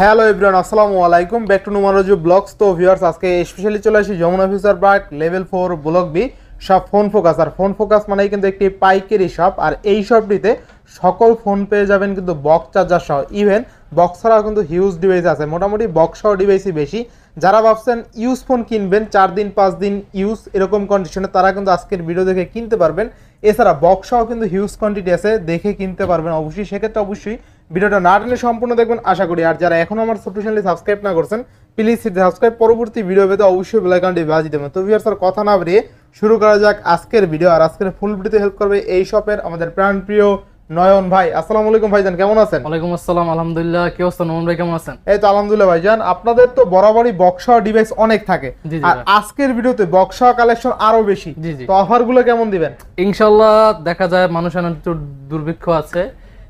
Hello everyone আসসালামু আলাইকুম back to নুমারোজু ব্লগস তো ভিউয়ার্স আজকে স্পেশালি চলে আসি Jamuna future park level four block B সব ফোন ফোকাস আর ফোন ফোকাস মানে কিন্তু একটি পাইকারি শপ আর এই শপটিতে সকল ফোন পেয়ে যাবেন কিন্তু বক্স চার্জার সহ ইভেন বক্স ছাড়াও কিন্তু হিউজ ডিভাইস আছে মোটামুটি বক্স সহ ডিভাইসই বেশি যারা ভাবছেন ইউজ ফোন কিনবেন চার দিন পাঁচ দিন ইউজ এরকম কন্ডিশনে তারা কিন্তু আজকের ভিডিও দেখে কিনতে পারবেন এছাড়া বক্স সহ কিন্তু হিউজ কোয়ান্টিটি আছে দেখে কিনতে পারবেন অবশ্যই সেক্ষেত্রে অবশ্যই ভিডিওটা না টেনে সম্পূর্ণ দেখবেন আশা করি আর যারা এখন আমার ছোট্ট চ্যানেলে সাবস্ক্রাইব না করছেন প্লিজ সাবস্ক্রাইব পরবর্তী ভিডিও পেতে অবশ্যই বেলাইকানটি বাজি দেবেন তো ভিউয়ার স্যার কথা না বেরিয়ে শুরু করা যাক আজকের ভিডিও আর আজকের ফুল ভিডিওতে হেল্প করবে এই শপের আমাদের প্রাণপ্রিয় নয়ন ভাই আসসালামু আলাইকুম ভাইজান কেমন আছেন ওয়ালাইকুম আসসালাম আলহামদুলিল্লাহ কি অবস্থা নয়ন ভাই কেমন আছেন এই তো আলহামদুলিল্লাহ ভাইজান আপনাদের তো বরাবরই বক্সা ডিভাইস অনেক থাকে আর আজকের ভিডিওতে বক্সা কালেকশন আরো বেশি তো অফার গুলো কেমন দিবেন ইনশাআল্লাহ দেখা যায় মানুষের দুর্ভিক্ষ আছে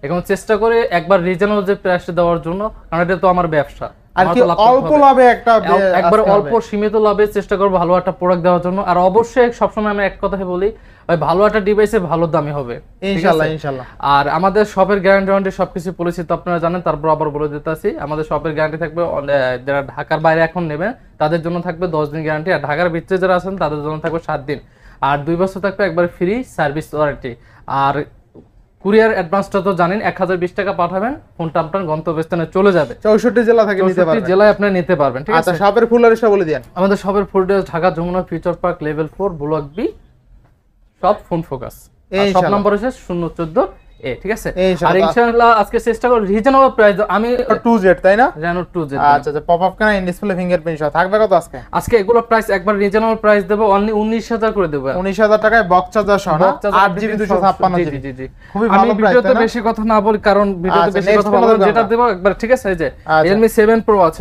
এখন চেষ্টা করে একবার রিজনেবল যে প্রাইসটা দেওয়ার জন্য কারণ এটা তো আমার ব্যবসা আর কি অল্প লাভে একটা একবার অল্প সীমিত লাভে চেষ্টা করব ভালো একটা প্রোডাক্ট দেওয়ার জন্য আর অবশ্যই সবসময় আমি এক কথাই বলি ভাই ভালো একটা ডিভাইসে ভালো দামি হবে ইনশাআল্লাহ ইনশাআল্লাহ আর আমাদের শপের গ্যারান্টি ওয়ারেন্টি সবকিছু বলেছি তো আপনারা জানেন তারপর আবার বলে দিতেছি আমাদের শপের গ্যারান্টি থাকবে যারা ঢাকার বাইরে এখন নেবে তাদের জন্য থাকবে দশ দিন গ্যারান্টি আর ঢাকার ভিতরে যারা আছেন তাদের জন্য থাকবে সাত দিন আর দুই বছর থাকবে একবার ফ্রি সার্ভিস ওয়ারেন্টি আর কুরিয়ার অ্যাডভান্সটা তো জানেন এক হাজার বিশ টাকা পাঠাবেন ফোনটা আপনার গন্তব্যস্থানে চলে যাবে চৌষট্টি জেলা থাকে চৌষট্টি জেলায় আপনি নিতে পারবেন ঠিক আচ্ছা, আছে শপের ফুল অ্যাড্রেসটা বলে দিয়ে আমাদের সবের ফুল Dhaka Jamuna future park level four block B সব ফোন ফোকাস সব নম্বর হচ্ছে শূন্য চোদ্দ এগুলো প্রাইস একবার রিজনেবল প্রাইস দেব অনলি 19000 করে দেব 19000 টাকায় বক্স না 8GB কারণ আচ্ছা, যেটা দেবো একবার ঠিক আছে যে আচ্ছা। Realme 7 Pro আছে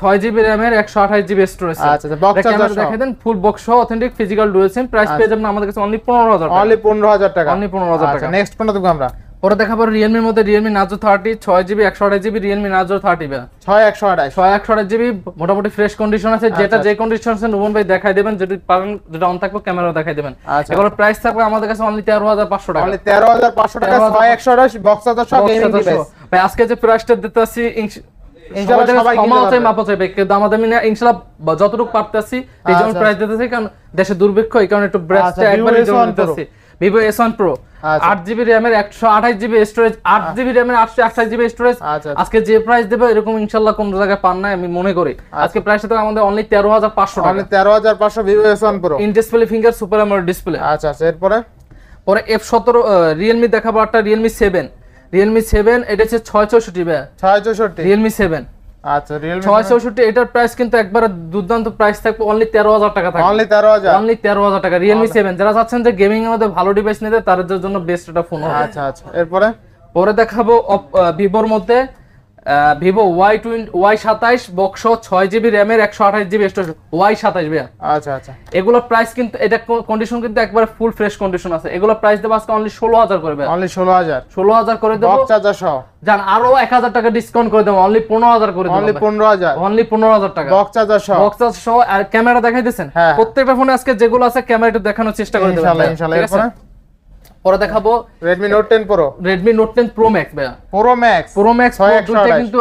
6 জিবি র্যামের 128 জিবি স্টোরেজ আচ্ছা বক্স চার্জার দেখে দেন ফুল বক্স সহ authentic physical dual SIM price পেয়ে যাবেন আমাদের কাছে অনলি 15000 টাকা অনলি 15000 টাকা অনলি 15000 আচ্ছা, টাকা নেক্সট কোনটা দেখব আমরা পরে দেখাবো রিয়েলমির মধ্যে রিয়েলমি নাজো থার্টি ছয় জিবি একশো আঠাশ জিবি রিয়েলমি নাজো থার্টি ছয় একশো আঠাশ ছয় একশো আঠাশ জিবি মোটামুটি ফ্রেশ কন্ডিশন আছে আচ্ছা, যেটা আচ্ছা। যে কন্ডিশন আছে রুমন ভাই দেখাই দেবেন যেটা পারেন যেটা অন থাকবে ক্যামেরা দেখাই দেবেন এগুলোর প্রাইস থাকবে আমাদের কাছে অনলি তেরো হাজার পাঁচশো টাকা তেরো হাজার পাঁচশো টাকা ছয় একশো আঠাশ বক্স আদার সব ভাই আজকে যে প্রাইসটা দিতে আসছি যতটুকু আচ্ছা, আচ্ছা। দুর্ভিক্ষ ভিভো আচ্ছা, প্রো আট জিবি স্টোরেজ আট জিবি আটশো আঠাশ জিবি স্টোরেজ আজকে যে প্রাইস দেবে এরকম ইনশাল্লাহ কোন জায়গায় পান আমি মনে করি আজকে প্রাইস আমাদের তেরো হাজার পাঁচশো তেরো হাজার পাঁচশো ভিভো ফিঙ্গার সুপার ডিসপ্লে আচ্ছা আচ্ছা এরপরে পরে এফ সতেরো রিয়েলমি দেখাবো একটা রিয়েলমি সেভেন রিয়েলমি সেভেন এটা হচ্ছে ছয় চৌষট্টি ভাই ছয় চৌষট্টি রিয়েলমি সেভেন আচ্ছা রিয়েলমি ছয় চৌষট্টি এটার প্রাইস কিন্তু একবারে দুর্দান্ত প্রাইস থাকবে অনলি তেরো হাজার টাকা থাকবে অনলি তেরো হাজার অনলি তেরো হাজার টাকা রিয়েলমি সেভেন যারা চাচ্ছেন যে গেমিং এর মধ্যে ভালো ডিভাইস নিতে তাদের জন্য বেস্ট একটা ফোন আচ্ছা আচ্ছা এরপরে পরে দেখাবো ভিভোর মধ্যে ভিভো ওয়াই টোয়েন্টি ওয়াই সাতাইশ বক্সো ছয় জিবি র্যামের একশো আঠাশ জিবি স্টোরেজ ওয়াই সাতাইশ ভাইয়া আচ্ছা আচ্ছা এগুলো প্রাইস কিন্তু এটা কন্ডিশন কিন্তু একবারে ফুল ফ্রেশ কন্ডিশন আছে এগুলো প্রাইস দেবো আজকে অনলি ষোলো হাজার করে অনলি ষোলো হাজার ষোলো হাজার করে দেবো চার্জার সহ জান আরো এক হাজার টাকা ডিসকাউন্ট করে দেবো অনলি পনেরো হাজার করে অনলি পনেরো হাজার অনলি পনেরো হাজার টাকা বক্স চার্জার সহ বক্স চার্জার সহ আর ক্যামেরা দেখাই দিয়েছেন হ্যাঁ। প্রত্যেকটা ফোনে আজকে যেগুলো আছে ক্যামেরা একটু দেখানোর চেষ্টা করে দেবো ইনশাল্লাহ ইনশাল্লাহ পরে দেখাবো Redmi Note 10 Pro Redmi Note 10 Pro Max ভাই Pro Max Pro Max দুটো কিন্তু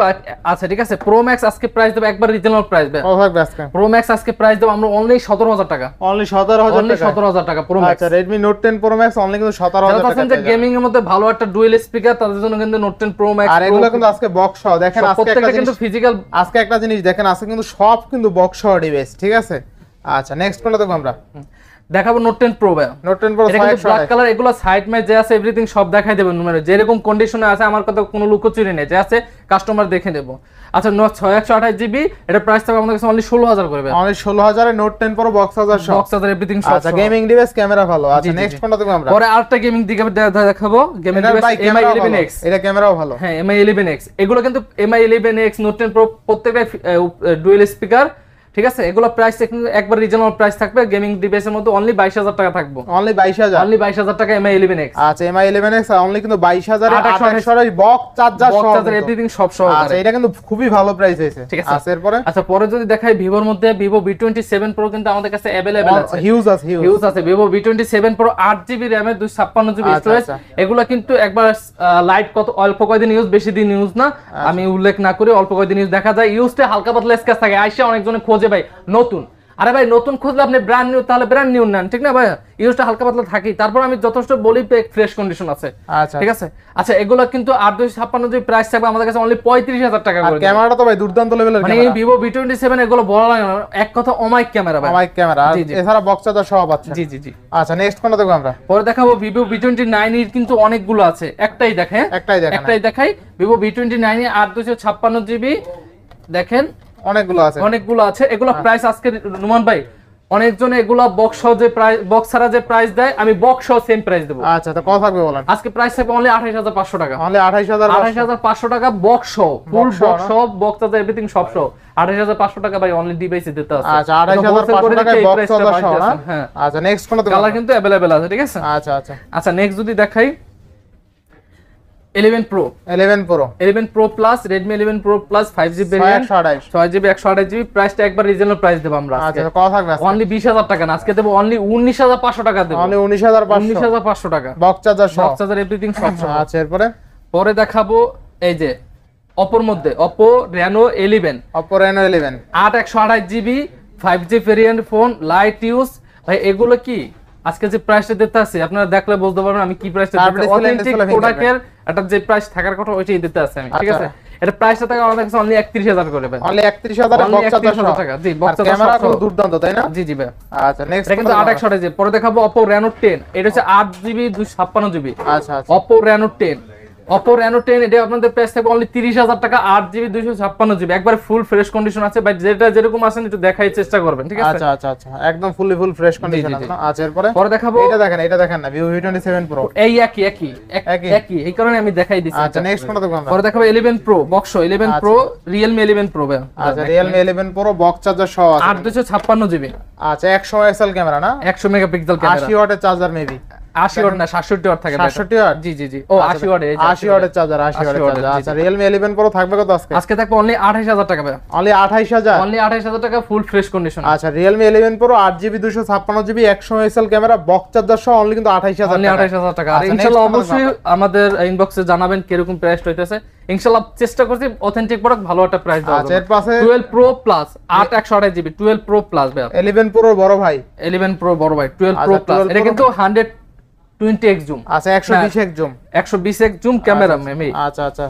আছে ঠিক আছে Pro Max আজকে প্রাইস দেব একবার রিজনেবল প্রাইস ভাই ভাইয়া ওভার আজকে Pro Max আজকে প্রাইস দেব আমরা অনলি 17000 টাকা অনলি 17000 অনলি 17000 টাকা Pro Max আচ্ছা Redmi Note 10 Pro Max only কিন্তু 17000 টাকা তাহলে যে গেমিং এর মধ্যে ভালো একটা ডুয়াল স্পিকার তাদের জন্য কিন্তু Note 10 Pro Max আর এগুলো কিন্তু আজকে বক্স সহ দেখেন আজকে একটা জিনিস কিন্তু ফিজিক্যাল আজকে একটা জিনিস দেখেন আজকে কিন্তু সব কিন্তু বক্স সহ ডিভাইস ঠিক আছে আচ্ছা নেক্সট কোনটা দেখব আমরা দেখাবো নোট টেন প্রো ভাই note ten pro black colour এগুলো সাইড মে যে আছে এভরিথিং সব দেখাই দেবেন মানে যেরকম কন্ডিশনে আছে আমার কথা কোনো লুকোচুরি নেই যে আছে কাস্টমার দেখে নেব আচ্ছা নোট ছয় একশো আঠাশ জিবি এটা প্রাইস থাকবে আমাদের কাছে অনলি ষোলো হাজার করবে অনলি ষোলো হাজারে নোট টেন প্রো বক্স হাজার বক্স হাজার এভরিথিং সব আচ্ছা গেমিং ডিভাইস ক্যামেরা ভালো আচ্ছা নেক্সট ফোনটা দেখবো আমরা পরে আরেকটা গেমিং দিকে দেখাবো gaming device Mi eleven X এটা ক্যামেরাও ভালো হ্যাঁ এমআই ইলেভেন এক্স এগুলো কিন্তু Mi eleven X note ten pro প্রত্যেকটা ডুয়েল স্পিকার ঠিক আছে এগুলো প্রাইস একবার রিজনাল প্রাইস থাকবে গেমিং ডিভাইসের মধ্যে অনলি 22000 টাকা থাকবে অনলি 22000 অনলি 22000 টাকা MI 11X আচ্ছা MI 11X অনলি কিন্তু 22000 এ সরাসরি বক চার্জার সহ চার্জার এভরিথিং সব সহ আচ্ছা এটা কিন্তু খুবই ভালো প্রাইস হয়েছে ঠিক আছে আচ্ছা এরপরে আচ্ছা পরে যদি দেখাই ভিভোর মধ্যে ভিভো V27 Pro কিন্তু আমাদের কাছে अवेलेबल oh, আছে হিউজ আছে হিউজ আছে Vivo V27 Pro 8GB RAM এর 256GB স্টোরেজ আচ্ছা, আচ্ছা। এগুলো কিন্তু একবার লাইট কত অল্প কয়দিন ইউজ বেশি দিন ইউজ না আচ্ছা। আমি উল্লেখ না করে অল্প কয়দিন ইউজ দেখা যায় ইউজটা হালকা পাতলা স্কেচ থাকে আইসা অনেকজনে খোঁজে খুঁজে ভাই নতুন আরে ভাই নতুন খুঁজলে আপনি ব্র্যান্ড নিউ তাহলে ব্র্যান্ড নিউ নেন ঠিক না ভাই ইউজটা হালকা পাতলা থাকি তারপর আমি যথেষ্ট বলি ফ্রেশ কন্ডিশন আছে আচ্ছা ঠিক আছে আচ্ছা এগুলো কিন্তু আট দুই ছাপ্পান্ন যদি প্রাইস থাকবে আমাদের কাছে অনলি পঁয়ত্রিশ হাজার টাকা ক্যামেরাটা তো ভাই দুর্দান্ত লেভেলের মানে এই ভিভো ভি টোয়েন্টি সেভেন এগুলো বলা লাগে না এক কথা অমাইক ক্যামেরা ভাই অমাইক ক্যামেরা এছাড়া বক্স তো সব আছে জি জি জি আচ্ছা নেক্সট কোনটা দেখবো আমরা পরে দেখাবো ভিভো ভি টোয়েন্টি নাইন এর কিন্তু অনেকগুলো আছে একটাই দেখে একটাই দেখাই একটাই দেখাই Vivo V twenty nine e আট দুশো ছাপ্পান্ন জিবি দেখেন অনেকগুলো আছে অনেকগুলো আছে এগুলো প্রাইস হ্যাঁ। আজকে নুমান ভাই অনেকজন এগুলা বক্স যে প্রাইস বক্স ছাড়া যে প্রাইস দেয় আমি বক্স সহ সেম প্রাইস দেবো আচ্ছা তো কত থাকবে বলেন আজকে প্রাইস থাকবে অনলি 28500 টাকা অনলি 28000 28500 টাকা বক্স সহ ফুল বক্স সহ বক্স চার্জার এভরিথিং সব সহ 28500 আচ্ছা। টাকা ভাই অনলি ডিভাইসে দিতে আছে আচ্ছা 28500 টাকায় বক্স চার্জার সহ হ্যাঁ।, হ্যাঁ আচ্ছা নেক্সট কোনটা কালার কিন্তু अवेलेबल আছে ঠিক আছে আচ্ছা আচ্ছা আচ্ছা নেক্সট যদি দেখাই 11 pro 11 pro 11 Redmi 11 Pro Plus 5GB 6GB 128GB একবার রিজনেবল প্রাইস দেব আমরা আচ্ছা কত থাকবে অনলি 20000 টাকা না আজকে দেব 19500 টাকা দেব 19500 19500 টাকা বক্স চার্জার চার্জার এভরিথিং সব আচ্ছা এরপরে পরে দেখাবো এই যে অপোর মধ্যে Oppo Reno 11 Oppo Reno 11 GB five 5G variant phone light use ভাই এগুলো কি আজকে যে প্রাইসটা দিতে আছে আপনারা দেখলে বলতে পারবেন আমি কি প্রাইসটা দিতে অথেন্টিক প্রোডাক্টের এটা যে প্রাইস থাকার কথা ওইটাই দিতে আছে আমি ঠিক আচ্ছা। আছে এটা প্রাইসটা থাকে আমাদের কাছে অনলি 31000 করে ভাই অনলি 31000 এর বক্স 400 টাকা জি বক্স ক্যামেরা খুব দুর্দান্ত তাই না জি জি ভাই আচ্ছা নেক্সট কিন্তু 800 এ যে পরে দেখাবো Oppo Reno 10 এটা হচ্ছে 8GB 256GB আচ্ছা আচ্ছা Oppo Reno 10 Oppo Reno ten এটা আপনাদের প্রাইস থাকবে অনলি তিরিশ হাজার টাকা আট জিবি দুইশো ছাপ্পান্ন জিবি একবার ফুল ফ্রেশ কন্ডিশন আছে বাট যেটা যেরকম আছেন একটু দেখাই চেষ্টা করবেন ঠিক আছে আচ্ছা আচ্ছা, আচ্ছা। একদম ফুল ফ্রেশ কন্ডিশন আছে আচ্ছা, এরপরে পরে দেখাবো এটা দেখেন এটা দেখেন না ভি টোয়েন্টি সেভেন প্রো এই একই একই একই এই কারণে আমি দেখাই দিচ্ছি আচ্ছা নেক্সট কোনটা দেখবো পরে দেখাবো eleven pro box eleven pro Realme eleven pro আচ্ছা Realme eleven pro box charger সহ আট দুশো ছাপ্পান্ন জিবি আচ্ছা একশো এল ক্যামেরা না একশো মেগাপিক্সেল ক্যামেরা আশি ওয়াটের চার্জার মেবি 80 ওয়াট না 67 ওয়াট থাকে 67 ওয়াট জি জি জি ও 80 ওয়াট 80 ওয়াটের চার্জার 80 ওয়াটের আচ্ছা Realme 11 Pro থাকবে কত আজকে আজকে থাকবে অনলি 28000 টাকা ভাই অনলি 28000 অনলি 28000 টাকা ফুল ফ্রেশ কন্ডিশন আচ্ছা Realme 11 Pro 8GB 256GB 100 megapixel camera box charger সহ অনলি কিন্তু 28000 অনলি 28000 টাকা আর আচ্ছা, আচ্ছা, অবশ্যই আমাদের ইনবক্সে জানাবেন কিরকম প্রাইস হইতাছে ইনশাআল্লাহ চেষ্টা করছি অথেন্টিক প্রোডাক্ট ভালো একটা প্রাইস দেওয়া আচ্ছা এর পাশে 12 Pro Plus 8128GB 12 Pro Plus ভাই 11 Pro বড় ভাই 11 প্রো বড় ভাই 12 Pro প্লাস আচ্ছা, এটা কিন্তু 100 20x জুম আচ্ছা 120x হ্যাঁ, zoom 120x zoom camera Mamy আচ্ছা আচ্ছা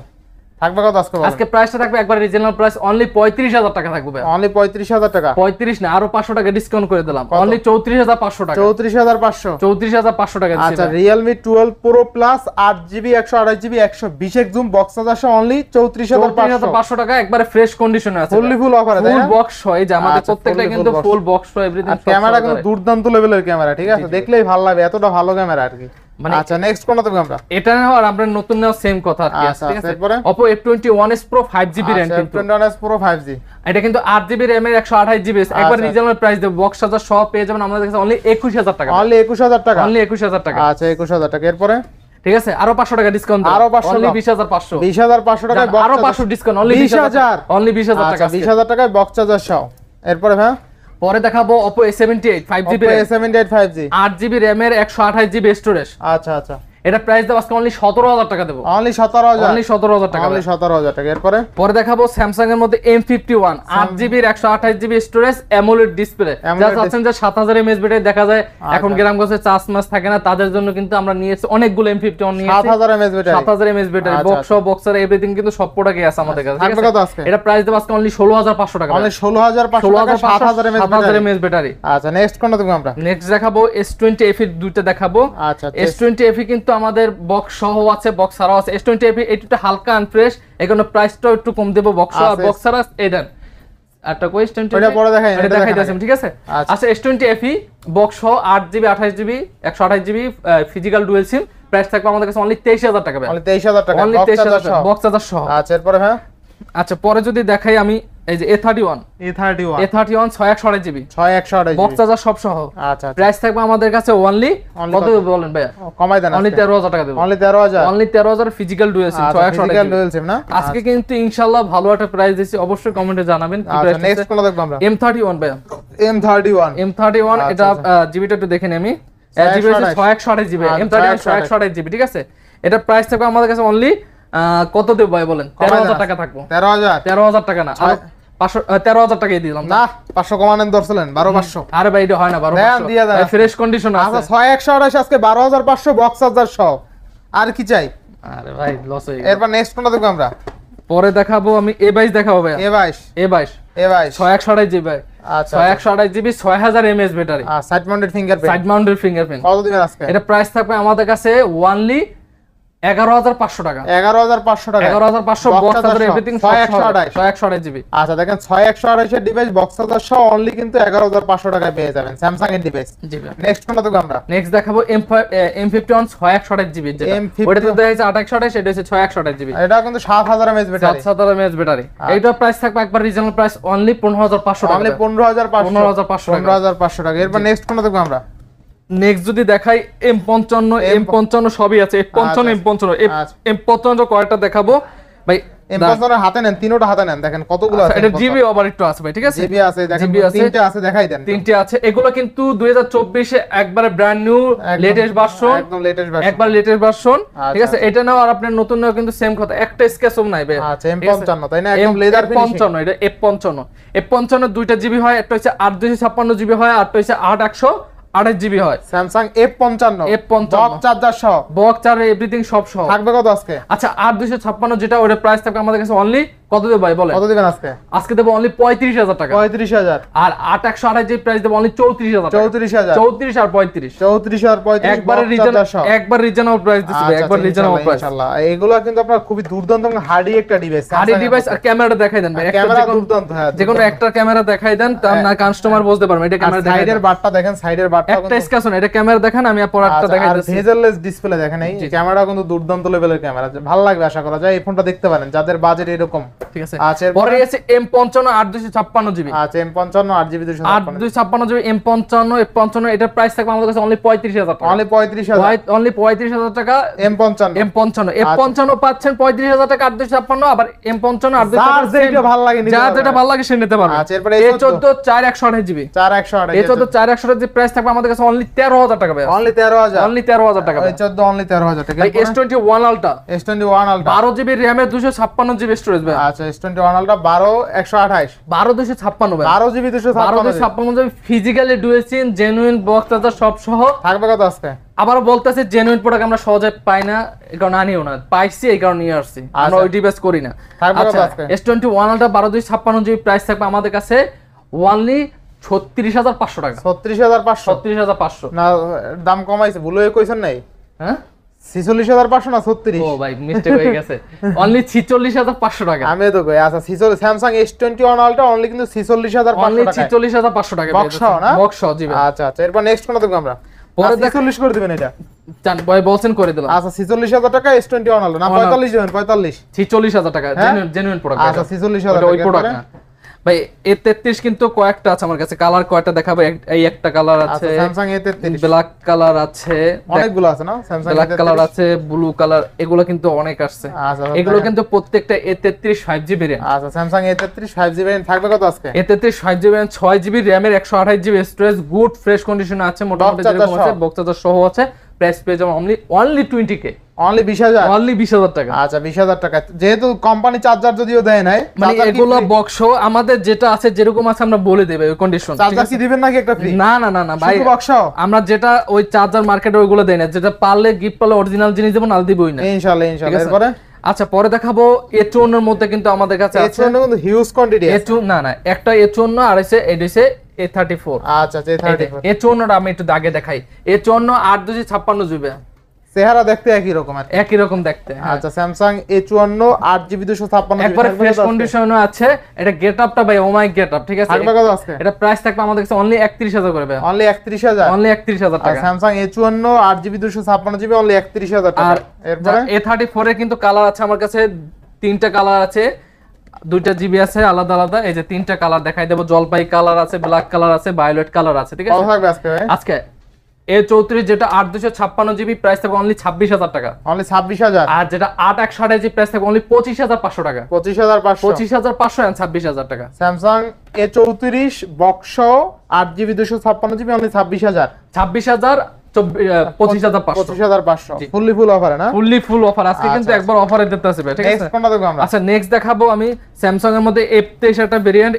থাকবে কত আজকে আজকে প্রাইসটা থাকবে একবার প্রাইস অনলি 35000 টাকা থাকবে অনলি 35000 টাকা 35 না আরো 500 টাকা ডিসকাউন্ট করে দিলাম অনলি 34500 টাকা 34500 34500 টাকা আচ্ছা Realme 12 Pro Plus 8GB 128GB 120 zoom box charger only 34500 টাকা একবারে ফ্রেশ কন্ডিশনে আছে fully full offer full box হয় যে আমাদের আচ্ছা, প্রত্যেকটা কিন্তু ফুল বক্স হয় এভরিথিং ক্যামেরা কিন্তু দুর্দান্ত লেভেলের ক্যামেরা ঠিক আছে দেখলেই ভালো লাগে এতটা ভালো ক্যামেরা আর কি মানে আচ্ছা নেক্সট কোনটা দেব আমরা এটা নাও আর আমরা নতুন নাও সেম কথা আচ্ছা, ঠিক আছে Oppo F21s Pro 5GB RAM আচ্ছা, কিন্তু F21s Pro 5G এটা কিন্তু 8GB RAM এর 128GB আচ্ছা। একবার প্রাইস দেব বক্স সাজা সব পেয়ে যাবেন আমাদের কাছে অনলি 21000 টাকা অনলি 21000 টাকা অনলি 21000 টাকা আচ্ছা 21000 টাকা এরপরে ঠিক আছে আরো 500 টাকা ডিসকাউন্ট আরো 500 অনলি 20500 20500 টাকায় বক্স আরো 500 ডিসকাউন্ট অনলি 20000 অনলি 20000 টাকা 20000 টাকায় বক্স চার্জার সহ এরপরে হ্যাঁ পরে দেখাবো Oppo A78 5GB Oppo A78 5G 8GB RAM এর 128GB স্টোরেজ আচ্ছা আচ্ছা এটা প্রাইস দেব আজকে অনলি 17000 টাকা দেব অনলি 17000 অনলি 17000 টাকা অনলি 17000 টাকা এরপরে পরে দেখাবো স্যামসাং এর মধ্যে M51 8GB 128GB storage AMOLED display যা আছেন যে 7000 mAh ব্যাটারি দেখা যায় আচ্ছা। এখন গ্রাম গ্রামগঞ্জে চার্জ মাস থাকে না তাদের জন্য কিন্তু আমরা নিয়েছি অনেকগুলো M51 নিয়েছি 7000 mAh battery 7000 mAh battery box boxer everything কিন্তু সব প্রোডাক্টই আছে আমাদের কাছে থাকবে কত আজকে এটা প্রাইস দেব আজকে অনলি 16500 টাকা অনলি 16500 টাকা 7000 mAh 7000 mAh ব্যাটারি আচ্ছা নেক্সট কোনটা দেখব আমরা নেক্সট দেখাবো S20 FE দুইটা দেখাবো আচ্ছা S20 FE কিন্তু আমাদের বক্স সহ আছে বক্স ছাড়াও আছে এস e, একটু হালকা আনফ্রেশ এখানে প্রাইসটাও একটু কম দেবো বক্স আর বক্স ছাড়া এডান একটা কোয়েস e? এটা দেখাই এটা দেখাই ঠিক আছে আচ্ছা এস টোয়েন্টি বক্স সহ আট জিবি আঠাশ জিবি একশো আঠাশ GB physical dual SIM price থাকবে আমাদের কাছে অনলি তেইশ হাজার টাকা অনলি তেইশ হাজার টাকা বক্স হাজার সহ আচ্ছা এরপরে হ্যাঁ আচ্ছা পরে যদি দেখাই আমি এই যে A31 A31 A31 6128 GB 6128 box charger সব সহ আচ্ছা, আচ্ছা প্রাইস থাকবে আমাদের কাছে অনলি কত বলেন ভাই কমাই দেন অনলি 13000 টাকা দেব only 13000 only 13000 physical SIM physical SIM না আজকে আচ্ছা। কিন্তু ইনশাআল্লাহ ভালো একটা প্রাইস দিছি অবশ্যই কমেন্টে জানাবেন কি প্রাইস নেক্সট কোন দেখব আমরা M31 ভাই M31 M31 এটা আচ্ছা। জিবিটা একটু দেখে আমি জিবি 6128 জিবি M31 6128 জিবি ঠিক আছে এটা প্রাইস থাকবে আমাদের কাছে অনলি কত দেব ভাই বলেন 13000 টাকা থাকবো 13000 13000 টাকা না তেরো হাজার ফ্রেশ কন্ডিশন আচ্ছা, আছে বারো হাজার বক্স হাজার নেক্সট আমরা পরে দেখাবো আমি এ বাইশ দেখাবো এ এ বাইশ এ ছয় একশো আচ্ছা, ছয় আচ্ছা। একশো জিবি ছয় হাজার সাইড ফিঙ্গার ফিঙ্গার প্রিন্ট এটা প্রাইস থাকবে আমাদের কাছে ওয়ানলি এগারো হাজার পাঁচশো টাকা এগারো হাজার পাঁচশো টাকা এগারো হাজার পাঁচশো ছয় ছয় একশো জিবি আচ্ছা, দেখেন ছয় একশো আড়াইশের ডিভাইস বক্স হাজার সহ অনলি এগারো হাজার পাঁচশো টাকায় পেয়ে যাবেন আমরা নেক্সট দেখাবো এম এম ফিফটি ওয়ান ছয় একশো আড়াই জিবি ওটা তো দেখা আট একশো আড়াইশ এটা হচ্ছে ছয় একশো আড়াই জিবি এটা কিন্তু সাত হাজার এমএস ব্যাটারি সাত হাজার এমএস ব্যাটারি এইটা প্রাইস থাকবে একবার রিজনেবল প্রাইস অনলি পনেরো হাজার পাঁচশো টাকা পনেরো হাজার পাঁচশো পনেরো হাজার পাঁচশো পনেরো হাজার পাঁচশো টাকা এরপর নেক্সট কোনটা দেখবো আমরা নেক্সট যদি দেখাই এম পঞ্চান্ন এম পঞ্চান্ন সবই আছে এম আচ্ছা, পঞ্চান্ন এম আচ্ছা। পঞ্চান্ন এম আচ্ছা। পঞ্চান্ন কয়টা দেখাবো ভাই এম পঞ্চান্ন হাতে নেন তিনটা হাতে নেন দেখেন কতগুলো আছে এটা জিবি ওভার একটু আছে ভাই ঠিক আছে জিবি আছে দেখেন তিনটা আছে দেখাই দেন তিনটা আছে এগুলো কিন্তু 2024 এ একবারে ব্র্যান্ড নিউ লেটেস্ট ভার্সন একদম লেটেস্ট ভার্সন একবার লেটেস্ট ভার্সন ঠিক আছে এটা নাও আর আপনার নতুন নাও কিন্তু সেম কথা একটা স্কেচও নাই ভাই আচ্ছা এম তাই না একদম লেদার এটা এফ পঞ্চান্ন এফ পঞ্চান্ন দুইটা জিবি হয় একটা হচ্ছে 8256 জিবি হয় আরটা হচ্ছে 8100 জিবি হয় স্যামসাং এফ পঞ্চান্ন এফ পঞ্চান্ন চার্জার সহ এভরিথিং সব সহ থাকবে কত আজকে আচ্ছা আর দুশো ছাপ্পান্ন যেটা ওটা প্রাইস থাকবে আমাদের কাছে অনলি কত ভাই বলে কত আজকে আজকে দেবো অনলি পঁয়ত্রিশ হাজার টাকা পঁয়ত্রিশ হাজার আর আট একশো প্রাইস দেবো অনলি চৌত্রিশ হাজার চৌত্রিশ হাজার চৌত্রিশ আর পঁয়ত্রিশ চৌত্রিশ আর পঁয়ত্রিশ একবার রিজন আচ্ছা, একবার প্রাইস একবার প্রাইস এগুলো কিন্তু আপনার খুবই দুর্দান্ত হার্ডি একটা ডিভাইস হার্ডি ডিভাইস আর ক্যামেরাটা দেখাই দেন ক্যামেরা দুর্দান্ত হ্যাঁ যে কোনো একটা ক্যামেরা দেখাই দেন তার না কাস্টমার বুঝতে পারবে এটা ক্যামেরা সাইডের বাটটা দেখেন সাইডের বাট একটা স্ক্র্যাচ না এটা ক্যামেরা দেখেন আমি পরে আচ্ছা, দেখাই দিচ্ছি ভেজারলেস ডিসপ্লে দেখেন এই ক্যামেরা কিন্তু দুর্দান্ত লেভেলের ক্যামেরা ভালো লাগবে আশা করা যায় এই ফোনটা দেখতে পারেন যাদের বাজেট এরকম ঠিক আছে আচ্ছা, পরে আছে M55 M55 M55 প্রাইস থাকবে আমাদের কাছে অনলি 35000 টাকা অনলি 35000 অনলি 35000 টাকা M55 M55 M55 পাচ্ছেন 35000 টাকা 8256 আবার M55 যেটা ভালো লাগে যেটা ভালো লাগে সে নিতে পারবেন আচ্ছা এরপরে A14 4128 জিবি 4128 A14 4128 যে প্রাইস থাকবে আমাদের কাছে অনলি 13000 টাকা ভাই অনলি 13000 অনলি 13000 টাকা 14 অনলি 13000 টাকা S21 Ultra S21 আলটা 12 RAM এর 256 স্টোরেজ ভাই আচ্ছা S21 Ultra 12 128 12 256 ভাই physically dual SIM genuine box charger সব সহ থাকবে কথা আজকে আবারও বলতেছে জেনুইন প্রোডাক্ট আমরা সহজে পাই না এই কারণে আনিও না পাইছি এই কারণে নিয়ে আসছি আচ্ছা। আমরা ওই ডিভাইস করি না আচ্ছা S21 বারো 12 256 জিবি প্রাইস থাকবে আমাদের কাছে ওয়ানলি ছত্রিশ হাজার পাঁচশো টাকা ছত্রিশ হাজার পাঁচশো হাজার পাঁচশো না দাম কমাইছে ভুলে কইছেন নাই হ্যাঁ ছিচল্লিশ হাজার পাঁচশো না হাজার পাঁচশো টাকা আমি তো Samsung S twenty one ultra only কিন্তু ছিচল্লিশ হাজার হাজার পাঁচশো টাকা বক্স না বক্স জি আচ্ছা আচ্ছা এরপর নেক্সট দেখবো আমরা পরে আচ্ছা, ছিচল্লিশ করে দিবেন এটা চান বলছেন করে দিলাম আচ্ছা ছিচল্লিশ হাজার টাকা এস টোয়েন্টি ওয়ান না পঁয়তাল্লিশ দেবেন পঁয়তাল্লিশ ছিচল্লিশ হাজার টাকা জেনুইন হ্যাঁ? প্রোডাক্ট আচ্ছা ছিচল্লিশ হাজার প্রোডাক্ট ভাই এ তেত্রিশ কিন্তু কয়েকটা আছে আমার কাছে কালার কয়েকটা দেখাবো এই একটা কালার আচ্ছা, আছে স্যামসাং এ তেত্রিশ ব্ল্যাক কালার আছে অনেকগুলো আছে না স্যামসাং ব্ল্যাক কালার আছে ব্লু কালার এগুলো কিন্তু অনেক আসছে আচ্ছা, আচ্ছা, এগুলো কিন্তু প্রত্যেকটা এ তেত্রিশ ফাইভ জিবি র্যাম আচ্ছা স্যামসাং এ তেত্রিশ ফাইভ জিবি র্যাম থাকবে কত আজকে এ তেত্রিশ ফাইভ জিবি র্যাম ছয় জিবি র্যামের একশো আঠাশ GB storage good fresh condition আছে মোটামুটি যেরকম আছে বক্তাদার সহ আছে প্রাইস পেয়ে যাবো only only twenty K only only টাকা আচ্ছা টাকা যেহেতু কোম্পানি চার্জার আমাদের যেটা আছে না যেটা পারলে অরিজিনাল জিনিস আচ্ছা পরে দেখাবো এর মধ্যে কিন্তু আমাদের কাছে হিউজ আচ্ছা, আচ্ছা আমি একটু দাগে দেখাই A54 ছাপ্পান্ন জুবে চেহারা দেখতে একই রকম আর একই রকম দেখতে হ্যাঁ। আচ্ছা স্যামসাং এ চুয়ান্ন আট জিবি দুশো ছাপ্পান্ন একবার ফ্রেশ কন্ডিশন আছে এটা গেট আপটা ভাই ওমাই গেট আপ ঠিক আছে থাকবে কত আজকে এটা প্রাইস থাকবে আমাদের কাছে অনলি একত্রিশ হাজার করে অনলি একত্রিশ হাজার অনলি একত্রিশ হাজার টাকা স্যামসাং এ চুয়ান্ন আট জিবি দুশো ছাপ্পান্ন জিবি অনলি একত্রিশ হাজার টাকা এরপরে এ থার্টি ফোর কিন্তু কালার আছে আমার কাছে তিনটা কালার আছে দুইটা জিবি আছে আলাদা আলাদা এই যে তিনটা কালার দেখাই দেবো জলপাই কালার আছে ব্ল্যাক কালার আছে ভায়োলেট কালার আছে ঠিক আছে আজকে এ চৌত্রিশ যেটা আট দুশো ছাপ্পান্ন জিবি প্রাইস থাকবে অনলি ছাব্বিশ হাজার টাকা অনলি ছাব্বিশ হাজার আর যেটা আট একশো আঠাশ জিবি প্রাইস থাকবে অনলি পঁচিশ হাজার পাঁচশো টাকা পঁচিশ হাজার পাঁচশো পঁচিশ হাজার পাঁচশো ছাব্বিশ হাজার টাকা স্যামসাং এ চৌত্রিশ বক্স আট জিবি দুশো ছাপ্পান্ন জিবি অনলি ছাব্বিশ হাজার ছাব্বিশ হাজার ফাইভ জি আচ্ছা, আচ্ছা। ভেরিয়েন্ট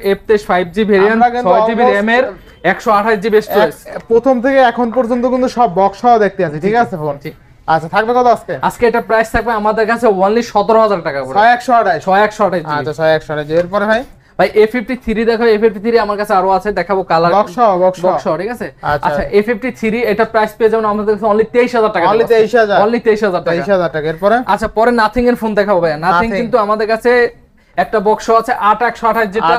আচ্ছা, এর একশো আঠাশ প্রথম থেকে এখন পর্যন্ত কিন্তু সব বক্স দেখতে আছে ঠিক আছে ফোন আচ্ছা থাকবে কত আজকে আজকে এটা প্রাইস থাকবে আমাদের কাছে সতেরো হাজার টাকা একশো আঠাশ ছয় একশো আঠাশ ছয় একশো আঠাশ এরপরে ভাই ভাই এ ফিফটি থ্রি দেখো এ ফিফটি থ্রি আমার কাছে আরো আছে দেখাবো কালার ঠিক আছে আচ্ছা এ ফিফটি থ্রি এটা প্রাইস পেয়ে যাবেন আমাদের কাছে অনলি তেইশ হাজার টাকা অনলি তেইশ হাজার অনলি তেইশ হাজার তেইশ হাজার টাকা এরপরে আচ্ছা পরে নাথিং এর ফোন দেখাবো ভাই নাথিং কিন্তু আমাদের কাছে একটা বক্স আছে আট একশো আঠাশ যেটা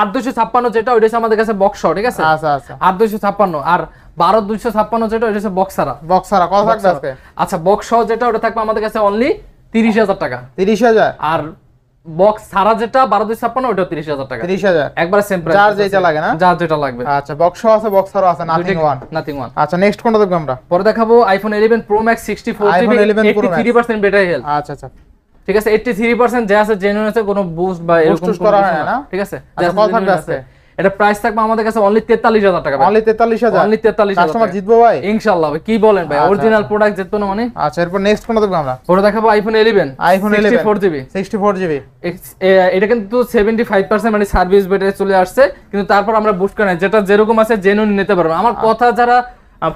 আট দুশো ছাপ্পান্ন যেটা ওইটা হচ্ছে আমাদের কাছে বক্স ঠিক আছে আচ্ছা, আচ্ছা। আট দুশো ছাপ্পান্ন আর বারো দুশো ছাপ্পান্ন যেটা ওইটা হচ্ছে বক্সারা বক্সারা কত আচ্ছা বক্স যেটা ওটা থাকবে আমাদের কাছে অনলি তিরিশ হাজার টাকা তিরিশ হাজার আর বক্স সারা যেটা 12 দুই ছাপ্পান্ন ওটা 30000 টাকা 30000 একবার সেম প্রাইস চার্জ যেটা লাগে না চার্জ যেটা লাগবে আচ্ছা বক্স আছে বক্স ছাড়া আছে নাথিং ওয়ান নাথিং ওয়ান আচ্ছা নেক্সট কোনটা দেখব আমরা পরে দেখাবো iPhone 11 pro max 64 GB 83% battery health আচ্ছা আচ্ছা ঠিক আছে 83% যা আছে জেনুইন আছে কোনো বুস্ট বা এরকম কিছু করা হয় না ঠিক আছে আচ্ছা কথা আছে এটা প্রাইস থাকবে আমাদের কাছে অনলি টাকা অনলি হাজার অনলি 43000 জিতবো ভাই কি বলেন ভাই অরিজিনাল আচ্ছা, প্রোডাক্ট আচ্ছা। জিতবো না মানে আচ্ছা এরপর নেক্সট কোন আমরা পরে দেখাবো আইফোন আইফোন এটা কিন্তু মানে সার্ভিস ব্যাটারি চলে আসছে কিন্তু তারপর আমরা বুস্ট করে যেটা যেরকম আছে জেনুইন নিতে পারবো আমার আচ্ছা। কথা যারা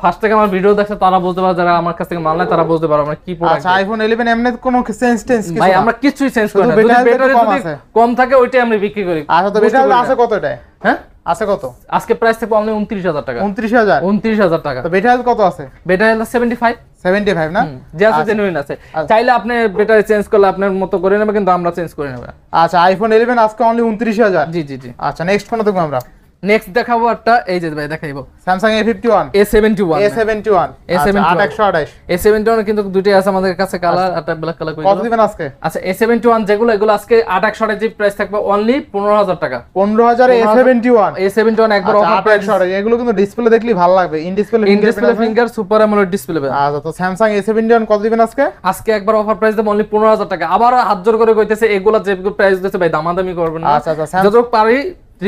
ফার্স্ট থেকে আমার ভিডিও দেখছে তারা বুঝতে পারবে যারা আমার কাছ থেকে মাল নেয় তারা বুঝতে পারবে আমরা কি প্রোডাক্ট আচ্ছা আইফোন 11 এমনি কোনো সেন্স টেন্স কিছু ভাই আমরা কিছুই চেঞ্জ করি না যদি কম থাকে ওইটাই আমরা বিক্রি করি আচ্ছা তো ব্যাটারি আছে কত এটা হ্যাঁ আছে কত আজকে প্রাইস থেকে অনলি 29000 টাকা 29000 29000 টাকা তো বেটা কত আছে বেটা হেলথ 75 75 না যে আছে জেনুইন আচ্ছা। আছে আচ্ছা। চাইলে আপনি ব্যাটারি চেঞ্জ করলে আপনার মতো করে নেবে কিন্তু আমরা চেঞ্জ করে নেব আচ্ছা আইফোন 11 আজকে অনলি 29000 জি জি জি আচ্ছা নেক্সট কোন দেখব আমরা নেক্সট দেখাবো একটা এই যে ভাই দেখাইবো Samsung A51 A71 A71 A71 A71 কিন্তু দুটোই আছে আমাদের কাছে কালার একটা ব্ল্যাক কালার কই কত দিবেন আজকে আচ্ছা A71 যেগুলো এগুলো আজকে 2828 যে প্রাইস থাকবে অনলি 15000 টাকা 15000 A71 A71 একবার অফার আচ্ছা, প্রাইস এগুলো কিন্তু ডিসপ্লে দেখলি ভালো লাগবে in display in display finger super AMOLED display আচ্ছা তো Samsung A71 কত দিবেন আজকে আজকে একবার অফার প্রাইস দেব অনলি 15000 টাকা আবার হাত জোর করে কইতেছে এগুলো যে প্রাইস দিতেছে ভাই দামাদামি করবেন না আচ্ছা আচ্ছা যতটুকু পারি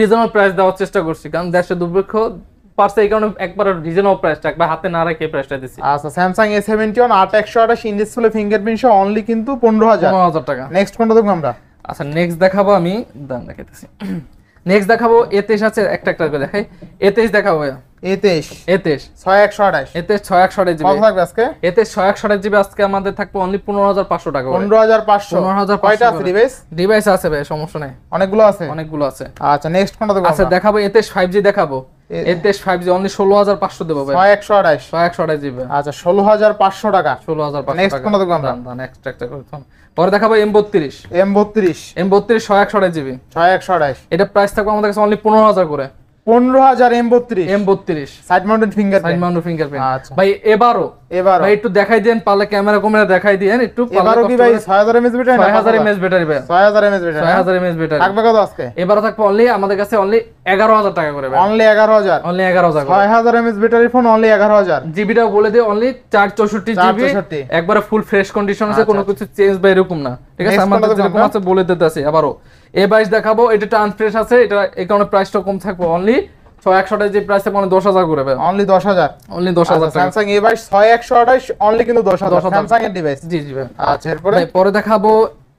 রিজনেবল প্রাইস দেওয়ার চেষ্টা করছি কারণ দেশে দুর্ভিক্ষ পারছে এই কারণে একবার রিজনেবল প্রাইসটা একবার হাতে না রেখে প্রাইসটা দিছি আচ্ছা স্যামসাং এ সেভেন্টি ওয়ান আট একশো আঠাশ ইন ডিসপ্লে ফিঙ্গারপ্রিন্ট সহ অনলি কিন্তু পনেরো হাজার পনেরো হাজার টাকা নেক্সট কোনটা দেখবো আমরা আচ্ছা নেক্সট দেখাবো আমি দাম দেখাতেছি নেক্সট দেখাবো এতেশ আছে একটা একটা করে দেখাই এতেশ দেখাবো এতেশ এতেশ ছয় একশো আঠাশ এতেশ ছয় একশো আঠাশ জিবি আজকে এতেশ ছয় একশো আঠাশ জিবি আজকে আমাদের থাকবে অনলি পনেরো হাজার পাঁচশো টাকা পনেরো হাজার পাঁচশো পনেরো হাজার কয়টা আছে ডিভাইস ডিভাইস আছে ভাই সমস্যা নেই অনেকগুলো আছে অনেকগুলো আছে আচ্ছা নেক্সট কোনটা আচ্ছা, দেখাবো আচ্ছা দেখাবো এতেশ ফাইভ জি দেখাবো এদেশ 5G অনলি 16500 দেব ভাই 6128 6128 দিবে আচ্ছা 16500 টাকা 16500 নেক্সট কোন দেখব আমরা নেক্সট একটা করে পরে দেখাবো M32 M32 M32 6128 জিবি 6128 এটা প্রাইস থাকবে আমাদের কাছে অনলি 15000 করে পনেরো হাজার এম বত্রিশ এম বত্রিশ সাইড ফিঙ্গার ভাই এবারও এবার ভাই একটু দেখাই ক্যামেরা দেখাই হ্যাঁ, হ্যাঁ? থাকবে অনলি আমাদের কাছে অনলি টাকা করে অনলি ব্যাটারি ফোন অনলি বলে দিয়ে অনলি একবারে ফুল ফ্রেশ কন্ডিশন আছে আচ্ছা, কোনো আচ্ছা। কিছু চেঞ্জ বা এরকম না ঠিক আছে বলে দিতে আছে এ বাইশ দেখাবো এটা ট্রান্সপ্রেস আছে এটা এই কারণে প্রাইসটা কম থাকবো অনলি ছয় একশোটা যে প্রাইস থাকবে দশ হাজার করে অনলি দশ হাজার অনলি দশ হাজার স্যামসাং আচ্ছা, এ বাইশ ছয় একশোটা অনলি কিন্তু দশ হাজার স্যামসাং এর ডিভাইস জি জি আচ্ছা এরপরে পরে দেখাবো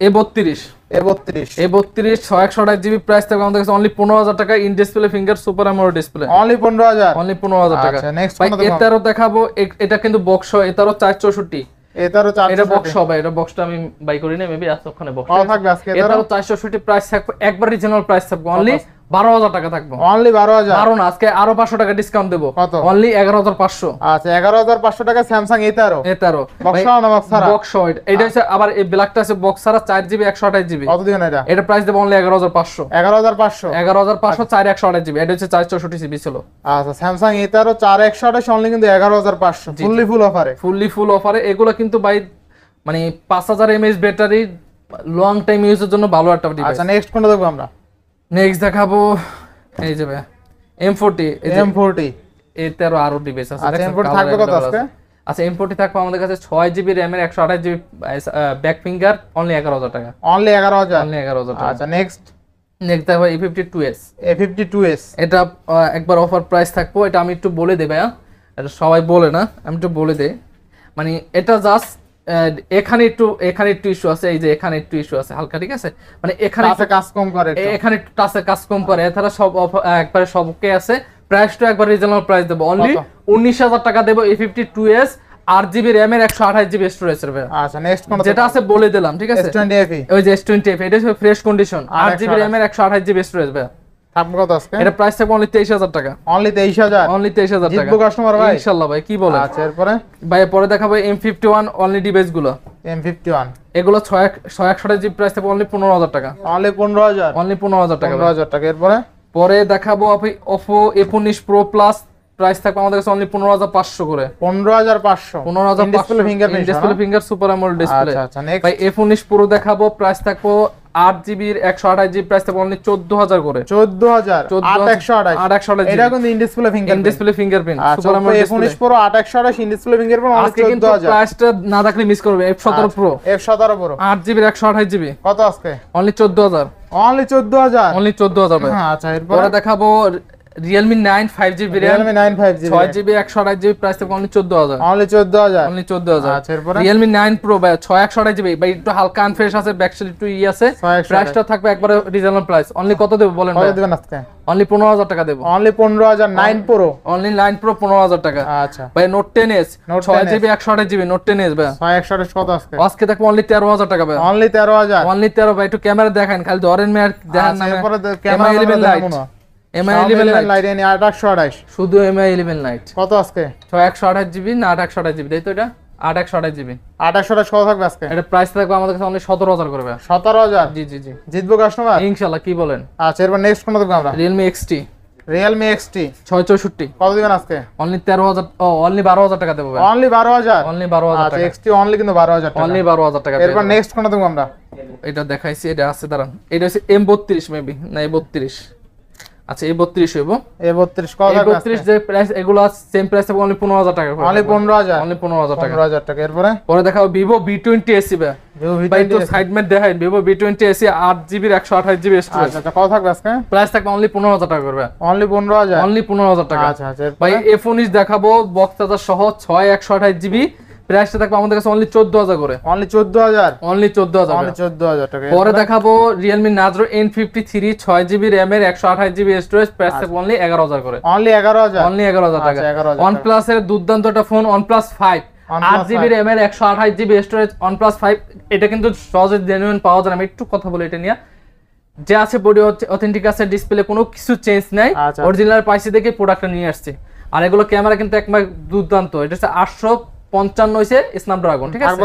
এ বত্রিশ এ বত্রিশ এ বত্রিশ ছয় একশো আট জিবি প্রাইস থাকবে আমাদের কাছে অনলি পনেরো হাজার টাকা in display finger super AMOLED display only পনেরো হাজার অনলি পনেরো হাজার টাকা আচ্ছা, নেক্সট এ তেরো দেখাবো এটা কিন্তু বক্স এ তেরো চার চৌষট্টি এটারও 400 এটা বক্স হবে এটা বক্সটা আমি বাই করি না মেবি আজ ওখানে বক্স থাকবে আজকে এটারও 460 প্রাইস থাকবে একবার রিজনেবল প্রাইস থাকবে অনলি বারো হাজার টাকা আরো পাঁচশো টাকা ডিসকাউন্ট দেবো অনলি এগারো হাজার পাঁচশো আচ্ছা এগারো হাজার পাঁচশো টাকা স্যামসাং চার জিবি একশো জিবি এগারো হাজার পাঁচশো এগারো হাজার পাঁচশো এগারো হাজার পাঁচশো চার একশো হচ্ছে চার জিবি ছিল আচ্ছা স্যামসাং চার একশো আঠাশ অনলি এগারো হাজার পাঁচশো ফুল ফুললি ফুল এগুলো কিন্তু বাই মানে পাঁচ হাজার M S battery long time ইউজের জন্য ভালো একটা আচ্ছা নেক্সট কোনটা দেখবো আমরা নেক্সট দেখাবো এই যে M forty M forty A তেরো আরো ডিভাইস আছে আচ্ছা, থাকবে কত আজকে আচ্ছা এম ফোরটি থাকবে আমাদের কাছে ছয় জিবি র্যামের একশো আঠাশ জিবি ব্যাক ফিঙ্গার অনলি এগারো হাজার টাকা অনলি এগারো হাজার অনলি এগারো হাজার টাকা আচ্ছা নেক্সট নেক্সট দেখো A fifty two S A fifty two S এটা একবার অফার প্রাইস থাকবো এটা আমি একটু বলে দেবে এটা সবাই বলে না আমি একটু বলে দেই মানে এটা জাস্ট এখানে একটু এখানে একটু ইস্যু আছে এই যে এখানে একটু ইস্যু আছে হালকা ঠিক আছে মানে এখানে একটা কাজ কম করে এখানে একটু টাচে কাজ কম করে এছাড়া সব একবারে সবকে আছে প্রাইসটা একবার রিজনেবল প্রাইস দেবো অনলি উনিশ হাজার টাকা দেবো এ ফিফটি টু এস আট জিবি র্যাম এর একশো আঠাশ জিবি স্টোরেজ আচ্ছা নেক্সট যেটা আছে বলে দিলাম ঠিক আছে e। ওই যে এস টোয়েন্টি এফ এটা ফ্রেশ কন্ডিশন আট জিবি র্যাম এর একশো আঠাশ জিবি স্টোরেজ ভাই থাকবে কত টাকা টাকা এরপরে পরে দেখাবো M51 অনলি ডিভাইস গুলো প্রাইস থাকবে আমাদের অনলি পনেরো হাজার পাঁচশো করে finger finger super AMOLED display ভাই দেখাবো প্রাইস থাকবো আট জিবির একশো আঠাশ জিবি প্রাইস থাকবে অনলি চোদ্দ হাজার করে চোদ্দ হাজার আট একশো আট একশো আঠাশ এটা কিন্তু ফিঙ্গার ডিসপ্লে ফিঙ্গারপ্রিন্ট উনিশ প্রো আট একশো আঠাশ ইনডিসপ্লে ফিঙ্গারপ্রিন্ট আজকে কিন্তু না থাকলে মিস করবে এফ সতেরো প্রো আচ্ছা, এফ সতেরো প্রো আট জিবির একশো আঠাশ জিবি কত আজকে অনলি চোদ্দ হাজার অনলি চোদ্দ হাজার অনলি চোদ্দ হাজার হ্যাঁ, আচ্ছা এরপরে দেখাবো Realme 9 5G variant Realme 9 5G 6GB 128GB price থাকবে অনলি 14000 অনলি 14000 অনলি 14000 আচ্ছা এরপর Realme 9 Pro ভাই 6128GB 128GB ভাই একটু হালকা আনফ্রেশ আছে ব্যাকশেল একটু ই আছে প্রাইসটা থাকবে একবারে রিজনেবল প্রাইস অনলি কত দেব বলেন ভাই কত দিবেন আজকে অনলি 15000 টাকা দেব অনলি 15000 9 Pro অনলি 9 Pro 15000 টাকা আচ্ছা ভাই Note 10s 6GB 128GB Note 10s ভাই 6128 কত আজকে আজকে থাকবে অনলি 13000 টাকা ভাই অনলি 13000 অনলি 13 ভাই একটু ক্যামেরা দেখেন খালি ধরেন মেয়ার দেখেন না এরপর ক্যামেরা 11 লাইট এমআই 11 লাইট এনে 828 শুধু এমআই 11 লাইট কত আজকে 6128 জিবি না 828 জিবি তাই তো এটা আট একশো আঠাশ জিবি আট একশো আঠাশ কত থাকবে এটা প্রাইস থাকবে সতেরো হাজার করবে সতেরো হাজার জি জি জি কাস্টমার ইনশাল্লাহ কি বলেন আচ্ছা এরপর নেক্সট আমরা রিয়েলমি এক্সটি রিয়েলমি এক্সটি ছয় চৌষট্টি কত অনলি তেরো হাজার ও অনলি বারো হাজার টাকা দেবো অনলি বারো হাজার অনলি বারো হাজার এক্সটি আচ্ছা, অনলি কিন্তু বারো হাজার অনলি বারো হাজার টাকা এরপর নেক্সট কোন দেখবো আমরা এটা দেখাইছি এটা আছে দাঁড়ান এটা হচ্ছে এম বত্রিশ মেবি না এ বত্রিশ আচ্ছা এ বত্রিশ এ বত্রিশ বত্রিশ যে প্রাইস এগুলো সেম প্রাইস এবং অনলি পনেরো হাজার টাকা অনলি পনেরো হাজার অনলি পনেরো হাজার টাকা পনেরো হাজার টাকা এরপরে পরে দেখাবো ভিভো বি টোয়েন্টি এসি ভাই ভিভো টোয়েন্টি এসি আট একশো আঠাশ আচ্ছা, আচ্ছা, থাকবে প্রাইস অনলি পনেরো হাজার টাকা করবে অনলি পনেরো হাজার অনলি পনেরো হাজার টাকা আচ্ছা, দেখাবো বক্তাদার সহ ছয় একশো আঠাশ জিবি প্রাইসটা থাকবে আমাদের কাছে অনলি 14000 করে অনলি 14000 অনলি 14000 অনলি 14000 টাকা পরে দেখাবো Realme Nazro N53 6GB RAM এর 128GB স্টোরেজ প্রাইস থাকবে অনলি 11000 করে অনলি 11000 অনলি 11000 টাকা OnePlus এর দুর্দান্ত একটা ফোন OnePlus 5 আট জিবি এর একশো আঠাশ জিবি স্টোরেজ OnePlus 5 এটা কিন্তু সহজে জেনুইন পাওয়া যায় আমি একটু কথা বলি এটা নিয়ে যে আছে বডি অথেন্টিক আছে ডিসপ্লে কোনো কিছু চেঞ্জ নাই অরিজিনাল আচ্ছা। পাইসি দেখে প্রোডাক্টটা নিয়ে আসছে আর এগুলো ক্যামেরা কিন্তু একবার দুর্দান্ত এটা হচ্ছে আটশো পঞ্চান্ন হয়েছে স্ন্যাপড্রাগন ঠিক আছে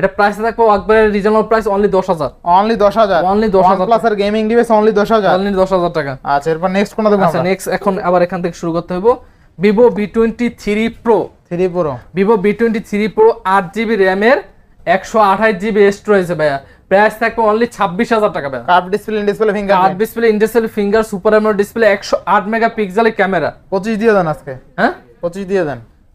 এটা প্রাইস থাকবে একবারে রিজনেবল প্রাইস অনলি দশ হাজার অনলি দশ হাজার অনলি দশ হাজার প্লাস আর গেমিং ডিভাইস অনলি দশ হাজার অনলি দশ হাজার টাকা আচ্ছা এরপর নেক্সট কোনটা দেখবো আচ্ছা নেক্সট এখন আবার এখান থেকে শুরু করতে হইব Vivo V twenty three pro three pro Vivo V twenty three pro আট জিবি র্যামের একশো আঠাশ জিবি স্টোরেজ ভাইয়া প্রাইস থাকবে অনলি ছাব্বিশ হাজার টাকা ভাইয়া curve display display finger curve display in display finger super AMOLED display একশো আট মেগা পিক্সেলের ক্যামেরা পঁচিশ দিয়ে দেন আজকে হ্যাঁ পঁচিশ দিয়ে দেন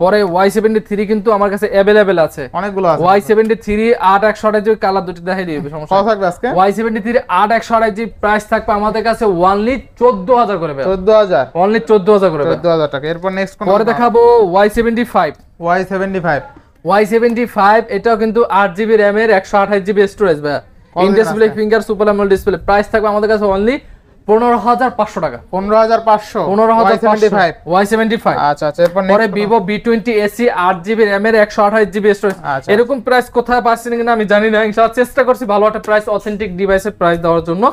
পরে ওয়াই সেভেন্টি থ্রি কিন্তু আমার কাছে অ্যাভেলেবেল আছে অনেকগুলো ওয়াই সেভেন্টি থ্রি আট একশো আড়াই যে কালার দুটি দেখাই দিবে ওয়াই সেভেন্টি থ্রি আট একশো আড়াই যে প্রাইস থাকবে আমাদের কাছে ওয়ানলি চোদ্দ হাজার করে চোদ্দ হাজার চোদ্দ হাজার করে চোদ্দ হাজার টাকা এরপর নেক্সট পরে দেখাবো Y seventy five Y seventy five Y seventy five এটাও কিন্তু আট জিবি র্যামের একশো আঠাশ GB storage India display finger super AMOLED display price থাকবে আমাদের কাছে অনলি পনেরো হাজার পাঁচশো টাকা পনেরো হাজার পাঁচশো হাজার ভিভো বি টোয়েন্টি এসি একশো আঠাশ জিবি আচ্ছা, আচ্ছা। এরকম প্রাইস কোথায় পাচ্ছেন কিনা আমি জানি না চেষ্টা করছি ভালো একটা প্রাইস অথেন্টিক ডিভাইস এর প্রাইস দেওয়ার জন্য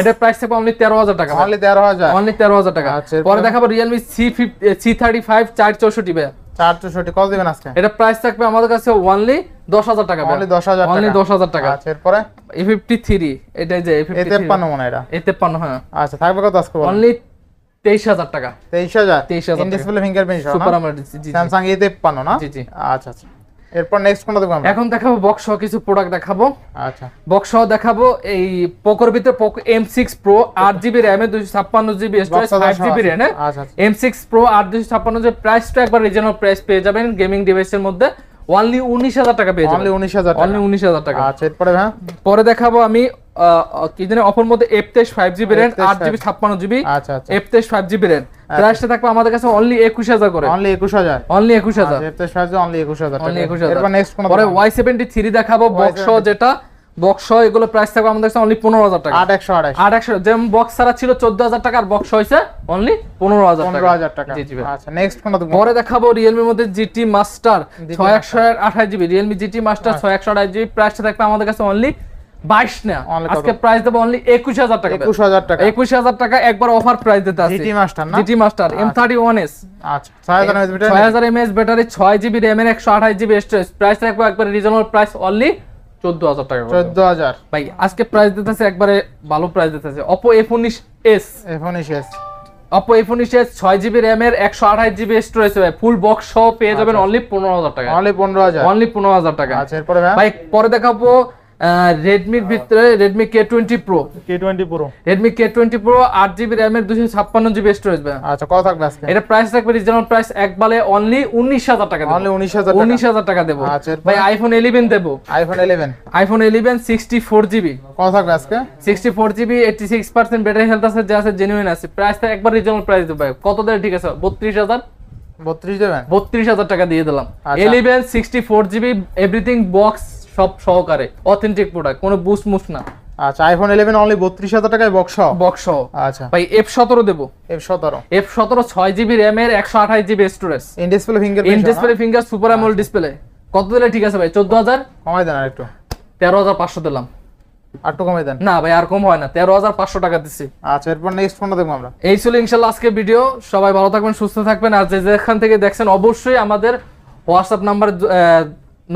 এটার প্রাইস থাকবে অনলি তেরো হাজার টাকা অনলি তেরো হাজার অনলি তেরো হাজার টাকা আচ্ছা, পরে দেখাবো রিয়েলমি সি ফিফ সি থার্টি ফাইভ চার চৌষট্টি 464 কত দিবেন আজকে এটা প্রাইস থাকবে আমাদের কাছে অনলি 10000 টাকা অনলি 10000 টাকা অনলি 10000 টাকা আচ্ছা এরপরে A53 এটা যে A53 53 মানে এটা A53 হ্যাঁ আচ্ছা থাকবে কত আজকে অনলি 23000 টাকা 23000 23000 in display fingerprint super AMOLED জি স্যামসাং A53 না জি জি আচ্ছা আচ্ছা এরপর নেক্সট কোনটা দেখাবো এখন দেখাবো বক্স সহ কিছু প্রোডাক্ট দেখাবো আচ্ছা বক্স সহ দেখাবো এই পোকোর ভিতরে Poco M6 Pro 8GB RAM এ 256GB স্টোরেজ 5GB RAM এ আচ্ছা, আচ্ছা। M6 Pro প্রাইস প্রাইসটা একবার রিজনেবল প্রাইস পেয়ে যাবেন গেমিং ডিভাইসের মধ্যে অনলি 19000 টাকা পেয়ে যাবেন অনলি 19000 টাকা অনলি 19000 টাকা আচ্ছা এরপর হ্যাঁ পরে দেখাবো আমি কি জানি অফার মধ্যে F23 5GB RAM 8GB 256GB আচ্ছা আচ্ছা F23 5GB RAM আচ্ছা। প্রাইসটা থাকবে আমাদের কাছে অনলি 21000 করে অনলি 21000 অনলি 21000 এফতে সাইজে অনলি 21000 অনলি 21000 এরপর নেক্সট কোন পরে Y73 দেখাবো বক্স যেটা বক্স এগুলো প্রাইস থাকবে আমাদের কাছে অনলি 15000 টাকা 8128 8128 যেমন বক্স সারা ছিল 14000 টাকা আর বক্স হইছে অনলি 15000 টাকা 15000 টাকা জি জি আচ্ছা নেক্সট কোন দেখব পরে দেখাবো Realme এর মধ্যে GT Master 6128 GB Realme GT Master 6128 আচ্ছা। GB প্রাইসটা থাকবে আমাদের কাছে অনলি আজকে প্রাইস দেবো অনলি একুশ হাজার টাকা হাজার টাকা একুশ হাজার টাকা একবার অফার প্রাইস দিতে এম এস ব্যাটারি ছয় জিবি র্যাম এর একশো আঠাশ স্টোরেজ প্রাইস একবার প্রাইস অনলি চোদ্দ হাজার টাকা চোদ্দ হাজার ভাই আজকে প্রাইস দিতেছে একবারে ভালো প্রাইস দিতেছে অপো এফ উনিশ এস এস অপো এফ উনিশ ছয় জিবি র্যাম এর একশো আঠাশ জিবি স্টোরেজ ভাই ফুল বক্স সহ পেয়ে যাবেন অনলি আচ্ছা। পনেরো হাজার টাকা অনলি পনেরো হাজার অনলি পনেরো হাজার টাকা আচ্ছা পরে দেখাবো রেডমির ভিতরে Redmi K twenty pro K twenty pro Redmi K twenty pro আট জিবি দুশো ছাপ্পান্ন জিবি স্টোরেজ আচ্ছা কত থাকবে আজকে এটা প্রাইস থাকবে প্রাইস অনলি উনিশ হাজার টাকা অনলি উনিশ হাজার উনিশ হাজার টাকা দেবো আচ্ছা, ভাই আইফোন ইলেভেন দেবো iPhone eleven iPhone eleven sixty four GB কত থাকবে আজকে sixty four GB eighty six percent battery health আছে যা আছে জেনুইন আছে একবার রিজনেবল প্রাইস দেবো কত দেয় ঠিক আছে বত্রিশ হাজার বত্রিশ দেবেন বত্রিশ হাজার টাকা দিয়ে দিলাম eleven sixty four GB everything box সব সহকারে অথেন্টিক প্রোডাক্ট কোনো বুস মুস না আচ্ছা আইফোন 11 অনলি 32000 টাকায় বক্স বক্স আচ্ছা ভাই F17 দেব F17 F17 6GB RAM এর 128GB storage in display finger in display finger super AMOLED display কত দিলে ঠিক আছে ভাই 14000 কমাই দেন আরেকটু 13500 দিলাম আর তো কমাই দেন না ভাই আর কম হয় না 13500 টাকা দিছি আচ্ছা এরপর নেক্সট ফোনটা দেখবো আমরা এই ছিল ইনশাআল্লাহ আজকে ভিডিও সবাই ভালো থাকবেন সুস্থ থাকবেন আর যে যেখান থেকে দেখছেন অবশ্যই আমাদের হোয়াটসঅ্যাপ নাম্বার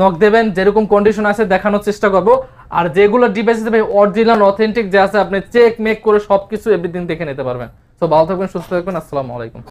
নক দেবেন যেরকম কন্ডিশন আছে দেখানোর চেষ্টা করব আর যেগুলো ডিভাইস দেবে অরিজিনাল অথেন্টিক যে আছে আপনি চেক মেক করে সবকিছু এভরিথিং দেখে নিতে পারবেন তো ভালো থাকবেন সুস্থ থাকবেন আসসালামু আলাইকুম